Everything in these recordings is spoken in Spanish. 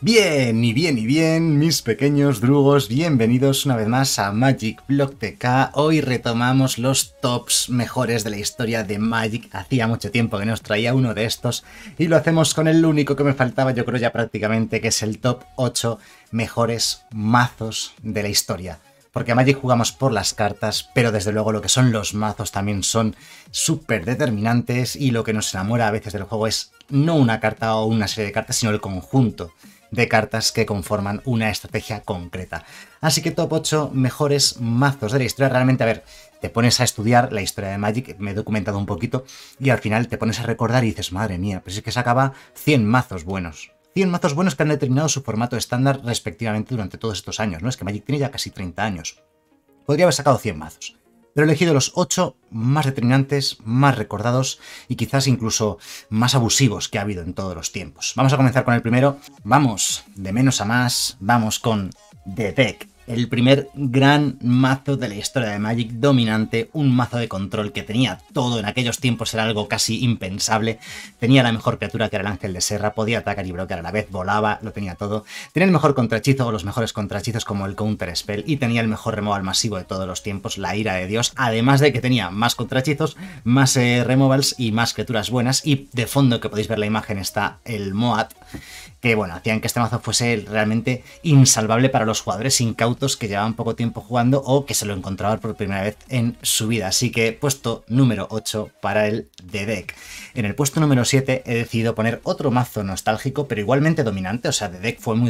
Bien, y bien, y bien, mis pequeños drugos, bienvenidos una vez más a Magic Block TK. Hoy retomamos los tops mejores de la historia de Magic. Hacía mucho tiempo que nos traía uno de estos y lo hacemos con el único que me faltaba, yo creo ya prácticamente, que es el top 8 mejores mazos de la historia. Porque a Magic jugamos por las cartas, pero desde luego lo que son los mazos también son súper determinantes y lo que nos enamora a veces del juego es no una carta o una serie de cartas, sino el conjunto de cartas que conforman una estrategia concreta. Así que top 8 mejores mazos de la historia. Realmente, a ver, te pones a estudiar la historia de Magic, me he documentado un poquito, y al final te pones a recordar y dices, madre mía, pues es que sacaba 100 mazos buenos. 100 mazos buenos que han determinado su formato estándar respectivamente durante todos estos años, ¿no? Es que Magic tiene ya casi 30 años. Podría haber sacado 100 mazos pero he elegido los 8 más determinantes, más recordados y quizás incluso más abusivos que ha habido en todos los tiempos. Vamos a comenzar con el primero. Vamos de menos a más, vamos con The Deck el primer gran mazo de la historia de Magic dominante, un mazo de control que tenía todo en aquellos tiempos, era algo casi impensable, tenía la mejor criatura que era el ángel de serra, podía atacar y bloquear a la vez, volaba, lo tenía todo, tenía el mejor contrahechizo o los mejores contrahechizos como el counter spell y tenía el mejor removal masivo de todos los tiempos, la ira de Dios, además de que tenía más contrachizos, más eh, removals y más criaturas buenas y de fondo que podéis ver la imagen está el Moat, que bueno, hacían que este mazo fuese realmente insalvable para los jugadores incautos que llevaban poco tiempo jugando o que se lo encontraban por primera vez en su vida. Así que puesto número 8 para el de deck. En el puesto número 7 he decidido poner otro mazo nostálgico, pero igualmente dominante, o sea, de deck fue muy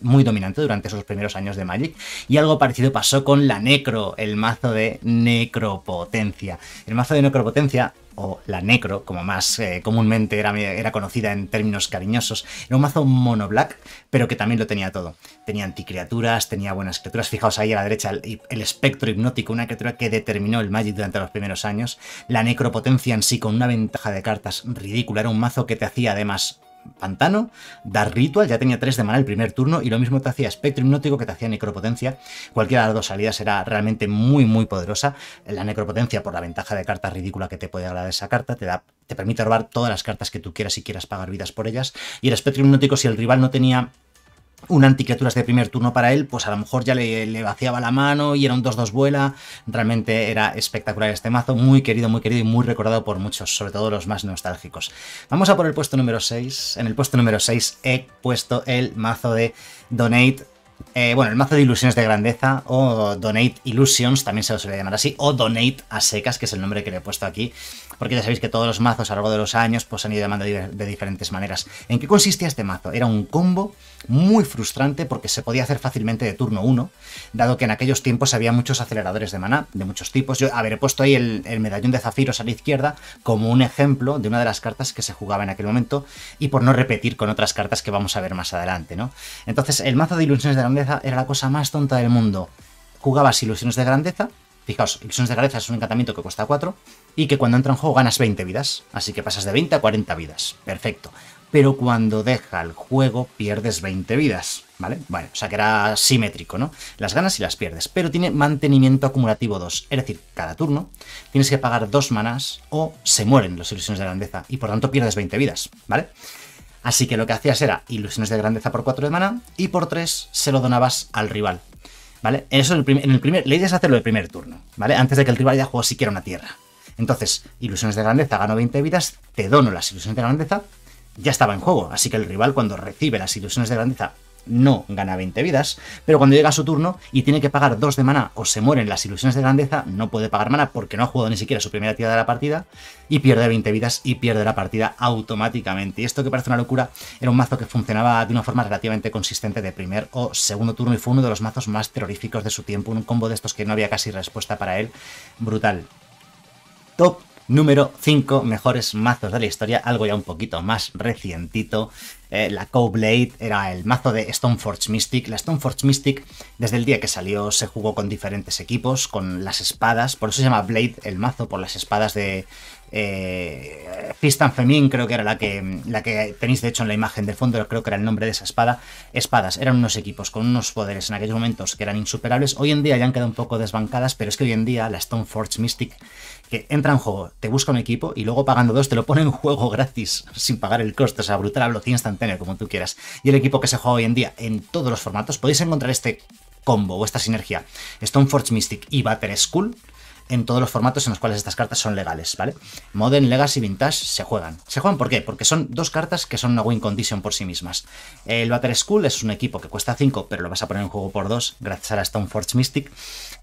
muy dominante durante esos primeros años de Magic, y algo parecido pasó con la Necro, el mazo de Necropotencia. El mazo de Necropotencia o la Necro, como más eh, comúnmente era, era, conocida en términos cariñosos, era un mazo mono black, pero que también lo tenía todo. Tenía anticriaturas, tenía buenas criaturas. Fijaos ahí a la derecha el, espectro hipnótico, una criatura que determinó el Magic durante los primeros años. La necropotencia en sí con una ventaja de cartas ridícula. Era un mazo que te hacía además Pantano, Dar Ritual, ya tenía 3 de mana el primer turno y lo mismo te hacía espectro Hipnótico que te hacía Necropotencia. Cualquiera de las dos salidas era realmente muy, muy poderosa. La Necropotencia, por la ventaja de carta ridícula que te puede dar esa carta, te da te permite robar todas las cartas que tú quieras y quieras pagar vidas por ellas. Y el espectro Hipnótico, si el rival no tenía un anticriaturas de primer turno para él, pues a lo mejor ya le, le vaciaba la mano y era un 2-2 vuela. Realmente era espectacular este mazo, muy querido, muy querido y muy recordado por muchos, sobre todo los más nostálgicos. Vamos a por el puesto número 6. En el puesto número 6 he puesto el mazo de Donate eh, bueno, el mazo de ilusiones de grandeza, o Donate Illusions, también se lo suele llamar así, o Donate a secas, que es el nombre que le he puesto aquí, porque ya sabéis que todos los mazos a lo largo de los años pues, han ido llamando de diferentes maneras. ¿En qué consistía este mazo? Era un combo muy frustrante porque se podía hacer fácilmente de turno 1, dado que en aquellos tiempos había muchos aceleradores de maná, de muchos tipos. Yo, a he puesto ahí el, el medallón de zafiros a la izquierda como un ejemplo de una de las cartas que se jugaba en aquel momento, y por no repetir con otras cartas que vamos a ver más adelante, ¿no? Entonces, el mazo de ilusiones de la era la cosa más tonta del mundo. Jugabas ilusiones de grandeza, fijaos, ilusiones de grandeza es un encantamiento que cuesta 4, y que cuando entra en juego ganas 20 vidas, así que pasas de 20 a 40 vidas, perfecto. Pero cuando deja el juego pierdes 20 vidas, ¿vale? Bueno, o sea que era simétrico, ¿no? Las ganas y las pierdes, pero tiene mantenimiento acumulativo 2, es decir, cada turno tienes que pagar 2 manas o se mueren las ilusiones de grandeza y por tanto pierdes 20 vidas, ¿vale? Así que lo que hacías era ilusiones de grandeza por 4 de mana y por 3 se lo donabas al rival. ¿Vale? Eso en el, en el primer. hacerlo el primer turno, ¿vale? Antes de que el rival ya jugó siquiera una tierra. Entonces, ilusiones de grandeza, gano 20 vidas, te dono las ilusiones de grandeza, ya estaba en juego. Así que el rival, cuando recibe las ilusiones de grandeza no gana 20 vidas, pero cuando llega su turno y tiene que pagar 2 de mana o se mueren las ilusiones de grandeza, no puede pagar mana porque no ha jugado ni siquiera su primera tira de la partida y pierde 20 vidas y pierde la partida automáticamente. Y esto que parece una locura, era un mazo que funcionaba de una forma relativamente consistente de primer o segundo turno y fue uno de los mazos más terroríficos de su tiempo, un combo de estos que no había casi respuesta para él, brutal. Top número 5 mejores mazos de la historia, algo ya un poquito más recientito. Eh, la Coblade era el mazo de Stoneforge Mystic. La Stoneforge Mystic, desde el día que salió, se jugó con diferentes equipos, con las espadas, por eso se llama Blade el mazo, por las espadas de, eh, and Femin, creo que era la que, la que tenéis de hecho en la imagen de fondo, creo que era el nombre de esa espada. Espadas, eran unos equipos con unos poderes en aquellos momentos que eran insuperables. Hoy en día ya han quedado un poco desbancadas, pero es que hoy en día la Stoneforge Mystic, que entra en juego, te busca un equipo y luego pagando dos te lo pone en juego gratis, sin pagar el costo, o sea, brutal a velocidad tener como tú quieras. Y el equipo que se juega hoy en día en todos los formatos, podéis encontrar este combo o esta sinergia Stoneforge Mystic y Batter School en todos los formatos en los cuales estas cartas son legales, ¿vale? Modern, Legacy, Vintage se juegan. ¿Se juegan por qué? Porque son dos cartas que son una win condition por sí mismas. El Battle School es un equipo que cuesta 5, pero lo vas a poner en juego por 2 gracias a la Stoneforge Mystic,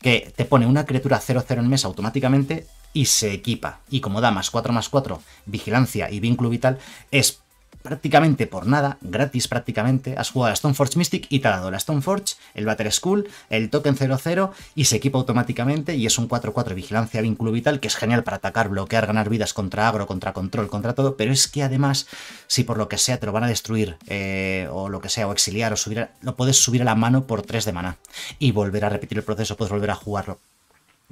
que te pone una criatura 0-0 en mesa automáticamente y se equipa. Y como da más 4 más 4, vigilancia y vínculo vital, es prácticamente por nada, gratis prácticamente, has jugado a Stoneforge Mystic y te ha dado la Stoneforge, el Battle School, el token 0-0 y se equipa automáticamente y es un 4-4 vigilancia vínculo vital que es genial para atacar, bloquear, ganar vidas contra agro, contra control, contra todo, pero es que además si por lo que sea te lo van a destruir eh, o lo que sea, o exiliar o subir, lo puedes subir a la mano por 3 de mana y volver a repetir el proceso, puedes volver a jugarlo.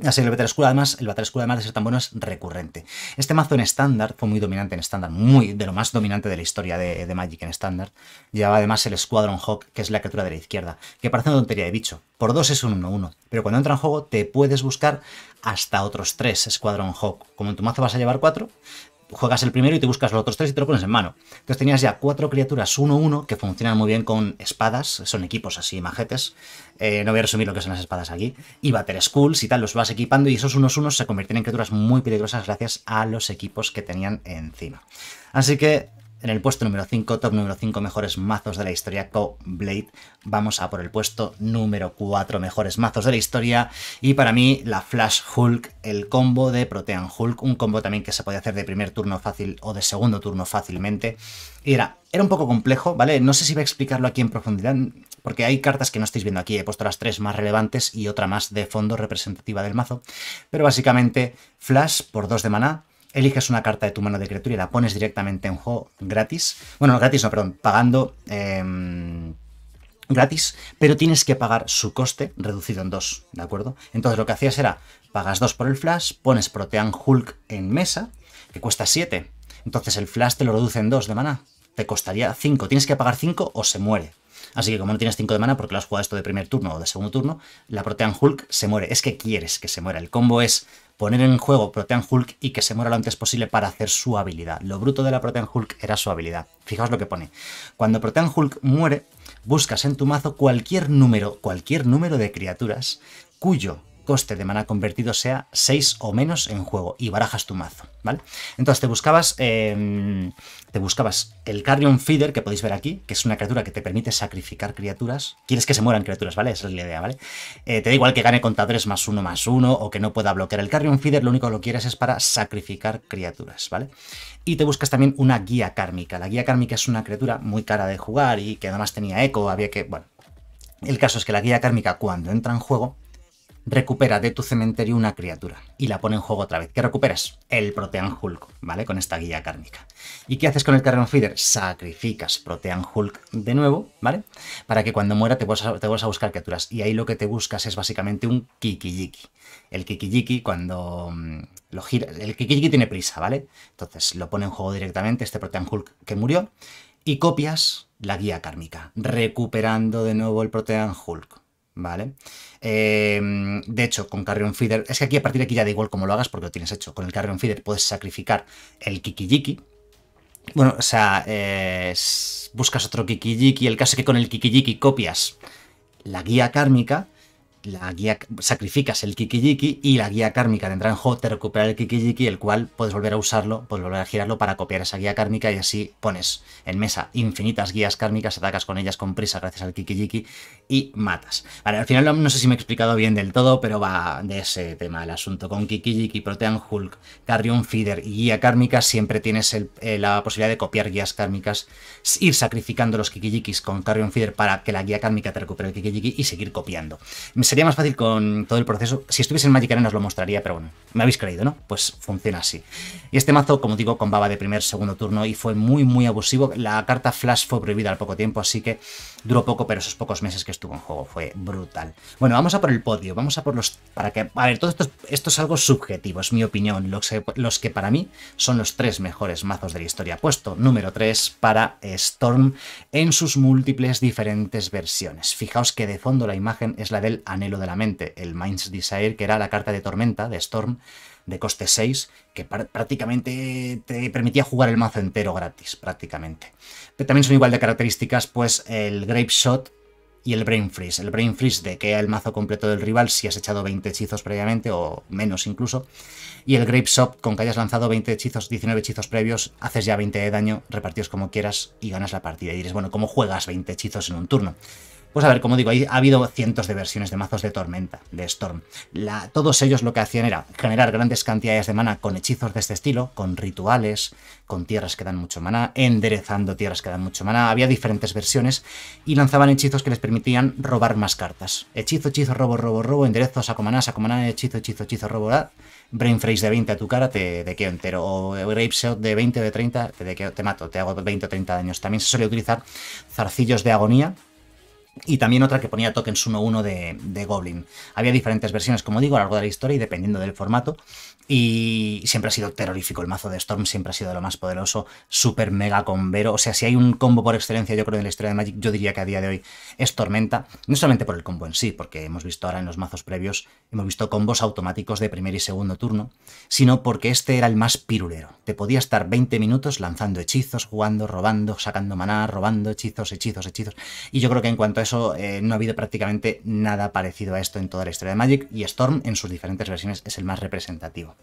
Así que el Battle School, además, el Battle de ser tan bueno, es recurrente. Este mazo en estándar fue muy dominante en estándar, muy de lo más dominante de la historia de, de Magic en estándar. Llevaba además el Squadron Hawk, que es la criatura de la izquierda, que parece una tontería de bicho. Por dos es un 1-1, pero cuando entra en juego te puedes buscar hasta otros tres Squadron Hawk. Como en tu mazo vas a llevar cuatro, juegas el primero y te buscas los otros tres y te lo pones en mano. Entonces tenías ya cuatro criaturas 1-1 que funcionan muy bien con espadas, son equipos así, majetes. Eh, no voy a resumir lo que son las espadas aquí. Y Batter Schools y tal, los vas equipando y esos unos, unos se convierten en criaturas muy peligrosas gracias a los equipos que tenían encima. Así que en el puesto número 5, top número 5 mejores mazos de la historia, Co-Blade. Vamos a por el puesto número 4 mejores mazos de la historia. Y para mí, la Flash Hulk, el combo de Protean Hulk, un combo también que se podía hacer de primer turno fácil o de segundo turno fácilmente. Y era, era un poco complejo, ¿vale? No sé si voy a explicarlo aquí en profundidad, porque hay cartas que no estáis viendo aquí. He puesto las tres más relevantes y otra más de fondo representativa del mazo. Pero básicamente, Flash por 2 de maná eliges una carta de tu mano de criatura y la pones directamente en juego gratis. Bueno, gratis no, perdón, pagando em, gratis, pero tienes que pagar su coste reducido en 2, ¿de acuerdo? Entonces lo que hacías era, pagas 2 por el flash, pones Protean Hulk en mesa, que cuesta 7, entonces el flash te lo reduce en 2 de mana, te costaría 5, tienes que pagar 5 o se muere, Así que como no tienes 5 de mana porque lo has jugado esto de primer turno o de segundo turno, la Protean Hulk se muere. Es que quieres que se muera. El combo es poner en juego Protean Hulk y que se muera lo antes posible para hacer su habilidad. Lo bruto de la Protean Hulk era su habilidad. Fijaos lo que pone. Cuando Protean Hulk muere, buscas en tu mazo cualquier número, cualquier número de criaturas cuyo coste de maná convertido sea 6 o menos en juego y barajas tu mazo, ¿vale? Entonces te buscabas, em, te buscabas el Carrion Feeder, que podéis ver aquí, que es una criatura que te permite sacrificar criaturas. Quieres que se mueran criaturas, ¿vale? Esa es la idea, ¿vale? Eh, te da igual que gane contadores más uno más uno o que no pueda bloquear el Carrion Feeder, lo único que lo quieres es para sacrificar criaturas, ¿vale? Y te buscas también una guía kármica. La guía kármica es una criatura muy cara de jugar y que además tenía eco, había que... Bueno, el caso es que la guía kármica cuando entra en juego recupera de tu cementerio una criatura y la pone en juego otra vez. ¿Qué recuperas? El Protean Hulk, ¿vale? Con esta guía cárnica. ¿Y qué haces con el Carrion Feeder? Sacrificas Protean Hulk de nuevo, ¿vale? Para que cuando muera te vuelvas, a, te a, buscar criaturas. Y ahí lo que te buscas es básicamente un Kikijiki. El Kikijiki cuando mm, lo gira... El Kikijiki tiene prisa, ¿vale? Entonces lo pone en juego directamente este Protean Hulk que murió y copias la guía kármica, recuperando de nuevo el Protean Hulk. ¿vale? Em, de hecho, con Carrion Feeder, es que aquí a partir de aquí ya da igual cómo lo hagas porque lo tienes hecho. Con el Carrion Feeder puedes sacrificar el Kikijiki. Bueno, o sea, eh, buscas otro Kikijiki. El caso es que con el Kikijiki copias la guía kármica la guía, sacrificas el Kikijiki y la guía kármica de Endranjo te recupera el Kikijiki, el cual puedes volver a usarlo, puedes volver a girarlo para copiar esa guía kármica y así pones en mesa infinitas guías kármicas, atacas con ellas con prisa gracias al Kikijiki y matas. al final no sé si me he explicado bien del todo, pero va de ese tema el asunto. Con Kikijiki, Protean Hulk, Carrion Feeder y guía kármica siempre tienes eh, la posibilidad de copiar guías kármicas, ir sacrificando los Kikijikis con Carrion Feeder para que la guía kármica te recupere el Kikijiki y seguir copiando sería más fácil con todo el proceso. Si estuviese en Magic Arena os lo mostraría, pero bueno, me habéis creído, ¿no? Pues funciona así. Y este mazo, como digo, con baba de primer, segundo turno y fue muy, muy abusivo. La carta Flash fue prohibida al poco tiempo, así que duró poco, pero esos pocos meses que estuvo en juego fue brutal. Bueno, vamos a por el podio, vamos a por los... para que A ver, todo esto, es algo subjetivo, es mi opinión. Los, los que para mí son los tres mejores mazos de la historia. Puesto número 3 para Storm en sus múltiples diferentes versiones. Fijaos que de fondo la imagen es la del anel lo de la mente, el Mind's Desire, que era la carta de tormenta de Storm de coste 6, que prácticamente te permitía jugar el mazo entero gratis, prácticamente. Pero también son igual de características, pues el Grape Shot y el Brain Freeze. El Brain Freeze de que el mazo completo del rival si has echado 20 hechizos previamente, o menos incluso. Y el Grape Shot, con que hayas lanzado 20 hechizos, 19 hechizos previos, haces ya 20 de daño, repartidos como quieras y ganas la partida. Y dices, bueno, ¿cómo juegas 20 hechizos en un turno? Pues a ver, como digo, ha habido cientos de versiones de mazos de tormenta, de Storm. todos ellos lo que hacían era generar grandes cantidades de mana con hechizos de este estilo, con rituales, con tierras que dan mucho mana, enderezando tierras que dan mucho mana. Había diferentes versiones y lanzaban hechizos que les permitían robar más cartas. Hechizo, hechizo, robo, robo, robo, enderezo, saco mana, saco mana, hechizo, hechizo, hechizo, robo, da. Ah. Brain Freeze de 20 a tu cara te dequeo entero, o Grape Shot de 20 o de 30 te, dequeo, te mato, te hago 20 o 30 daños. También se suele utilizar zarcillos de agonía, y también otra que ponía tokens 1-1 de, de, Goblin. Había diferentes versiones, como digo, a lo largo de la historia y dependiendo del formato. Y siempre ha sido terrorífico el mazo de Storm, siempre ha sido lo más poderoso, super mega combero. O sea, si hay un combo por excelencia, yo creo, en la historia de Magic, yo diría que a día de hoy es Tormenta. No solamente por el combo en sí, porque hemos visto ahora en los mazos previos, hemos visto combos automáticos de primer y segundo turno, sino porque este era el más pirulero. Te podía estar 20 minutos lanzando hechizos, jugando, robando, sacando maná, robando hechizos, hechizos, hechizos. Y yo creo que en cuanto a eso eh, no ha habido prácticamente nada parecido a esto en toda la historia de Magic y Storm en sus diferentes versiones es el más representativo.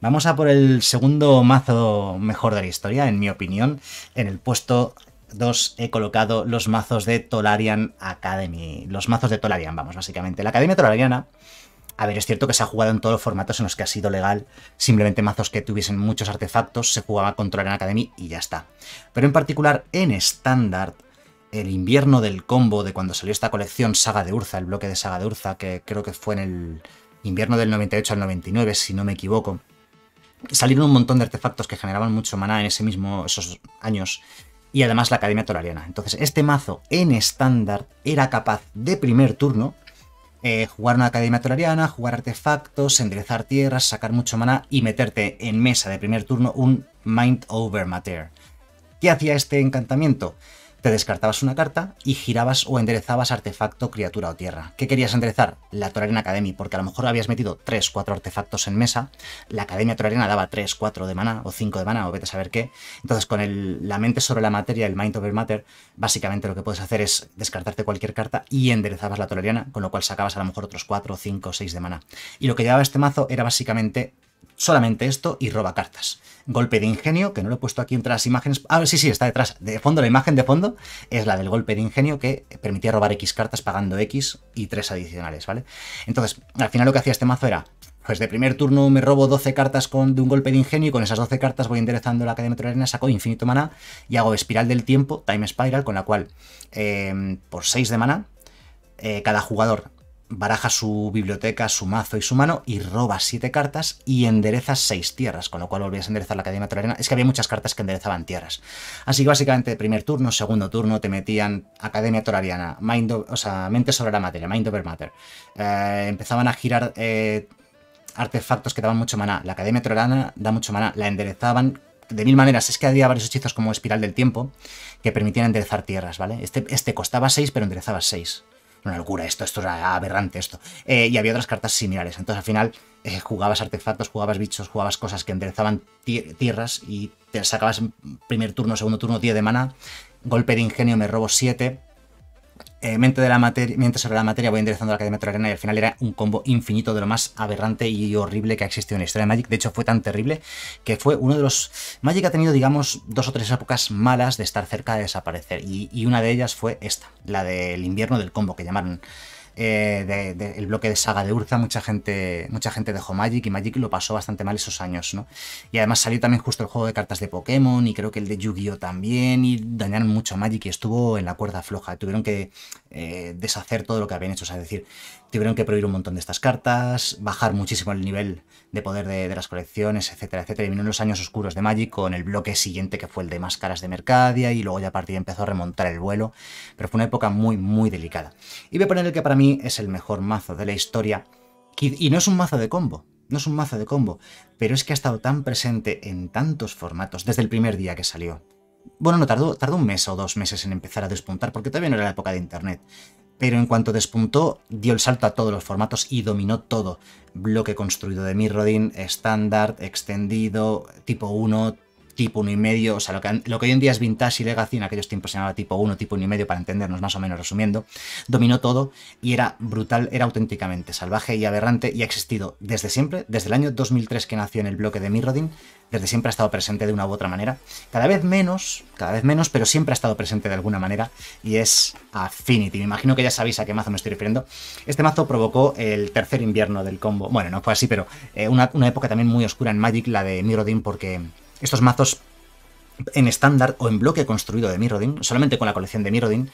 Vamos a por el segundo mazo mejor de la historia, en mi opinión. En el puesto 2 he colocado los mazos de Tolarian Academy. Los mazos de Tolarian, vamos, básicamente. La Academia Tolariana a ver, es cierto que se ha jugado en todos los formatos en los que ha sido legal, simplemente mazos que tuviesen muchos artefactos, se jugaba con Tolarian Academy y ya está. Pero en particular en estándar, el invierno del combo de cuando salió esta colección Saga de Urza, el bloque de Saga de Urza, que creo que fue en el invierno del 98 al 99, si no me equivoco. Salieron un montón de artefactos que generaban mucho maná en ese mismo, esos años, y además la Academia Tolariana. Entonces, este mazo en estándar era capaz de primer turno eh, jugar una Academia Tolariana, jugar artefactos, enderezar tierras, sacar mucho maná y meterte en mesa de primer turno un Mind Over Matter. ¿Qué hacía este encantamiento? Te descartabas una carta y girabas o enderezabas artefacto, criatura o tierra. ¿Qué querías enderezar? La Torarena Academy, porque a lo mejor habías metido 3, 4 artefactos en mesa. La Academia Torarena daba 3, 4 de mana o 5 de mana o vete a saber qué. Entonces, con la mente sobre la materia, el mind over matter, básicamente lo que puedes hacer es descartarte cualquier carta y enderezabas la Torarena, con lo cual sacabas a lo mejor otros 4, 5, 6 de mana. Y lo que llevaba este mazo era básicamente solamente esto y roba cartas. Golpe de ingenio, que no lo he puesto aquí entre las imágenes. Ah, sí, sí, está detrás. De fondo, la imagen de fondo es la del golpe de ingenio que permitía robar X cartas pagando X y 3 adicionales, ¿vale? Entonces, al final lo que hacía este mazo era pues de primer turno me robo 12 cartas con, de un golpe de ingenio y con esas 12 cartas voy enderezando la Academia de arena, saco infinito maná y hago espiral del tiempo, time spiral, con la cual eh, por 6 de maná eh, cada jugador baraja su biblioteca, su mazo y su mano y roba siete cartas y enderezas seis tierras, con lo cual volvías a enderezar la Academia Torariana. Es que había muchas cartas que enderezaban tierras. Así que básicamente primer turno, segundo turno te metían Academia Torariana, Mind o sea, Mente sobre la Materia, Mind over Matter. Eh, empezaban a girar eh, artefactos que daban mucho maná. La Academia Torariana da mucho maná, la enderezaban de mil maneras. Es que había varios hechizos como Espiral del Tiempo que permitían enderezar tierras, ¿vale? Este, este costaba 6, pero enderezaba 6 una locura esto, esto era aberrante esto. Eh, y había otras cartas similares. Entonces al final eh, jugabas artefactos, jugabas bichos, jugabas cosas que enderezaban tierras y te sacabas primer turno, segundo turno, 10 de mana. Golpe de ingenio, me robo 7. Eh, mientras, de la sobre la materia voy enderezando la cadena de arena y al final era un combo infinito de lo más aberrante y horrible que ha existido en la historia de Magic. De hecho, fue tan terrible que fue uno de los... Magic ha tenido, digamos, dos o tres épocas malas de estar cerca de desaparecer y una de ellas fue esta, la del invierno del combo que llamaron eh, bloque de saga de Urza, mucha gente, mucha gente dejó Magic y Magic lo pasó bastante mal esos años, ¿no? Y además salió también justo el juego de cartas de Pokémon y creo que el de Yu-Gi-Oh también y dañaron mucho a Magic y estuvo en la cuerda floja, tuvieron que eh, deshacer todo lo que habían hecho, es decir, tuvieron que prohibir un montón de estas cartas, bajar muchísimo el nivel de poder de, las colecciones, etcétera, etcétera. Y vino los años oscuros de Magic con el bloque siguiente que fue el de Máscaras de Mercadia y luego ya a partir empezó a remontar el vuelo, pero fue una época muy, muy delicada. Y voy a poner el que para mí es el mejor mazo de la historia y no es un mazo de combo, no es un mazo de combo, pero es que ha estado tan presente en tantos formatos desde el primer día que salió. Bueno, no tardó, tardó un mes o dos meses en empezar a despuntar porque todavía no era la época de internet, pero en cuanto despuntó, dio el salto a todos los formatos y dominó todo. Bloque construido de Mirrodin, estándar, extendido, tipo 1, tipo 1 y medio, o sea, lo que, hoy en día es vintage y legacy, en aquellos tiempos se llamaba tipo 1, tipo 1 y medio, para entendernos más o menos resumiendo, dominó todo y era brutal, era auténticamente salvaje y aberrante y ha existido desde siempre, desde el año 2003 que nació en el bloque de Mirrodin, desde siempre ha estado presente de una u otra manera, cada vez menos, cada vez menos, pero siempre ha estado presente de alguna manera y es Affinity. Me imagino que ya sabéis a qué mazo me estoy refiriendo. Este mazo provocó el tercer invierno del combo, bueno, no fue así, pero eh, una, una época también muy oscura en Magic, la de Mirrodin, porque estos mazos en estándar o en bloque construido de Mirrodin, solamente con la colección de Mirrodin,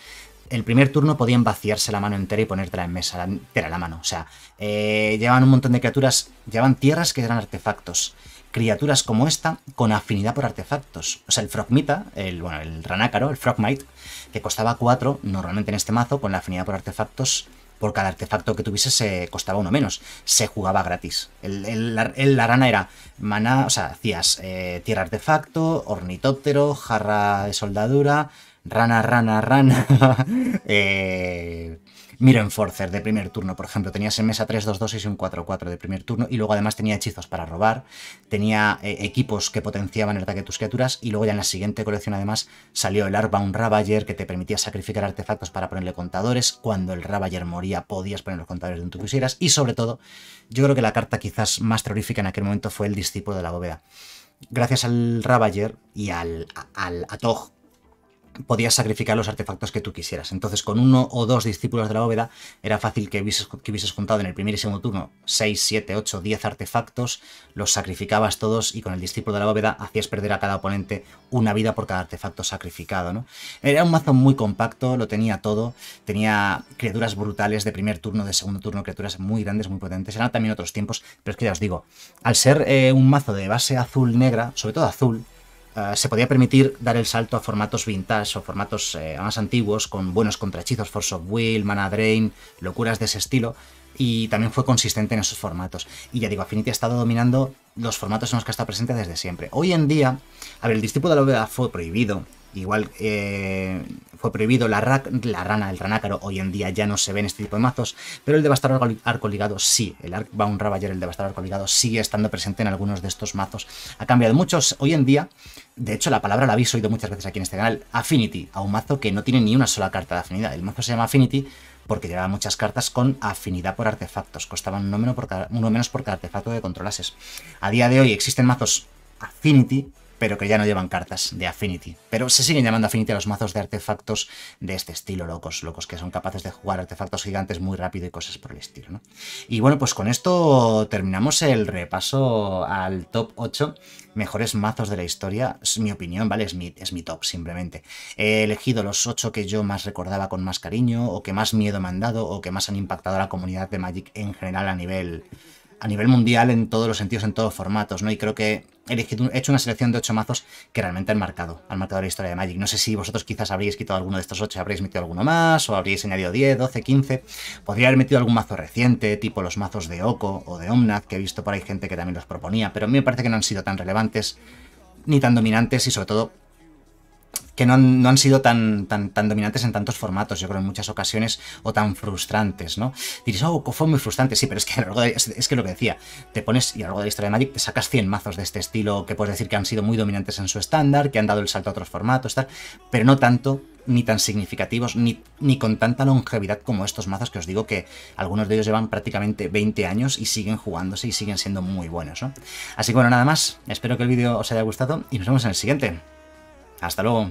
el primer turno podían vaciarse la mano entera y ponértela en mesa, entera la mano. O sea, eh, llevan un montón de criaturas, llevan tierras que eran artefactos. Criaturas como esta con afinidad por artefactos. O sea, el Frogmita, el, bueno, el Ranácaro, el Frogmite, que costaba 4 normalmente en este mazo, con la afinidad por artefactos por cada artefacto que tuviese se costaba uno menos. Se jugaba gratis. El, la rana era mana o sea, hacías eh, tierra artefacto, ornitóptero, jarra de soldadura, rana, rana, rana, eh, Mirenforcer de primer turno, por ejemplo. Tenías en mesa 3, 2, 2, y un 4, 4 de primer turno. Y luego además tenía hechizos para robar. Tenía eh, equipos que potenciaban el ataque de tus criaturas. Y luego ya en la siguiente colección además salió el un Ravager que te permitía sacrificar artefactos para ponerle contadores. Cuando el Ravager moría podías poner los contadores donde tú quisieras. Y sobre todo, yo creo que la carta quizás más terrorífica en aquel momento fue el Discípulo de la Bóveda. Gracias al Ravager y al, al podías sacrificar los artefactos que tú quisieras. Entonces, con uno o dos discípulos de la bóveda, era fácil que hubieses, que juntado en el primer y segundo turno 6, 7, 8, 10 artefactos, los sacrificabas todos y con el discípulo de la bóveda hacías perder a cada oponente una vida por cada artefacto sacrificado. ¿no? Era un mazo muy compacto, lo tenía todo, tenía criaturas brutales de primer turno, de segundo turno, criaturas muy grandes, muy potentes. Eran también otros tiempos, pero es que ya os digo, al ser eh, un mazo de base azul-negra, sobre todo azul, eh, se podía permitir dar el salto a formatos vintage o formatos eh, más antiguos con buenos contrahechizos, Force of Will, Mana Drain, locuras de ese estilo, y también fue consistente en esos formatos. Y ya digo, Affinity ha estado dominando los formatos en los que está presente desde siempre. Hoy en día, a ver, el discípulo de la OVA fue prohibido Igual eh, fue prohibido la, rana, el ranácaro, hoy en día ya no se ven este tipo de mazos, pero el devastador arco ligado sí, el Arkbound Ravager, el devastador arco ligado sigue estando presente en algunos de estos mazos. Ha cambiado muchos, hoy en día, de hecho la palabra la habéis oído muchas veces aquí en este canal, Affinity, a un mazo que no tiene ni una sola carta de afinidad. El mazo se llama Affinity porque llevaba muchas cartas con afinidad por artefactos, costaban uno menos por cada, uno menos por artefacto de controlases. A día de hoy existen mazos Affinity pero que ya no llevan cartas de Affinity. Pero se siguen llamando Affinity a los mazos de artefactos de este estilo, locos, locos, que son capaces de jugar artefactos gigantes muy rápido y cosas por el estilo, ¿no? Y bueno, pues con esto terminamos el repaso al top 8 mejores mazos de la historia, es mi opinión, ¿vale? Es mi, es mi top, simplemente. He elegido los 8 que yo más recordaba con más cariño, o que más miedo me han dado, o que más han impactado a la comunidad de Magic en general a nivel a nivel mundial en todos los sentidos, en todos los formatos, ¿no? Y creo que he hecho una selección de 8 mazos que realmente han marcado, han marcado la historia de Magic. No sé si vosotros quizás habríais quitado alguno de estos 8, habríais metido alguno más, o habríais añadido 10, 12, 15. Podría haber metido algún mazo reciente, tipo los mazos de Oko o de Omnath, que he visto por ahí gente que también los proponía, pero a mí me parece que no han sido tan relevantes, ni tan dominantes, y sobre todo que no han, sido tan, tan, tan, dominantes en tantos formatos, yo creo, en muchas ocasiones, o tan frustrantes, ¿no? Diréis, oh, fue muy frustrante, sí, pero es que a lo de, es, que lo que decía, te pones, y a lo largo de la historia de Magic, te sacas 100 mazos de este estilo, que puedes decir que han sido muy dominantes en su estándar, que han dado el salto a otros formatos, tal, pero no tanto ni tan significativos, ni, ni, con tanta longevidad como estos mazos que os digo que algunos de ellos llevan prácticamente 20 años y siguen jugándose y siguen siendo muy buenos, ¿no? Así que bueno, nada más, espero que el vídeo os haya gustado y nos vemos en el siguiente. Hasta luego.